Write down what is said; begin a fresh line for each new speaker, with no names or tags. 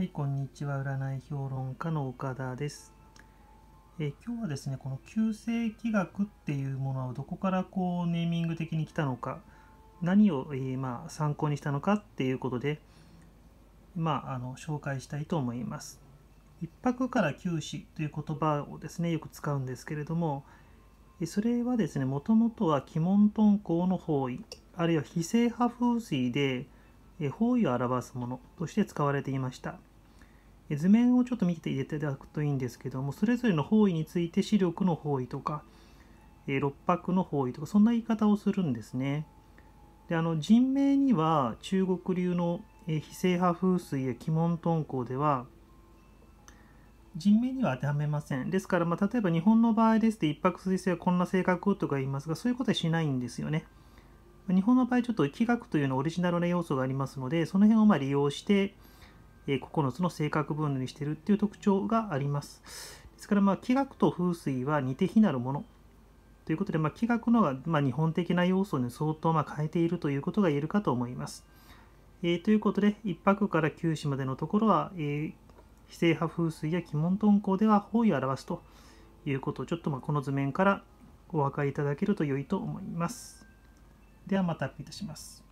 はい、こんにちは。占い評論家の岡田です。え今日はですね、この旧星気学っていうものはどこからこうネーミング的に来たのか、何を、えー、まあ、参考にしたのかっていうことで、まあ、あの紹介したいと思います。一泊から九死という言葉をですね、よく使うんですけれども、それはですね、もともとは鬼門遁甲の方位、あるいは非正派風水で、方位を表すものとして使われていました。図面をちょっと見ていただくといいんですけどもそれぞれの方位について視力の方位とか、え六白の方位とかそんな言い方をするんですね。であの人名には中国流の、え非正派風水や鬼門遁甲では人名には当てはめません。ですから、まあ、例えば日本の場合ですと一泊水星はこんな性格とか言いますがそういうことはしないんですよね。日本の場合ちょっと気学というのはオリジナルな要素がありますのでその辺をま利用してえ9つの性格分類してるっていう特徴があります。ですから、まあ、気学と風水は似て非なるものということで、まあ、気学のが、ま日本的な要素に相当ま変えているということが言えるかと思います。えー、ということで、1泊から九死までのところは、えー、非正派風水や鬼門遁甲では方位を表すということを、ちょっとまこの図面からお分かりいただけると良いと思います。ではまたアップいたします。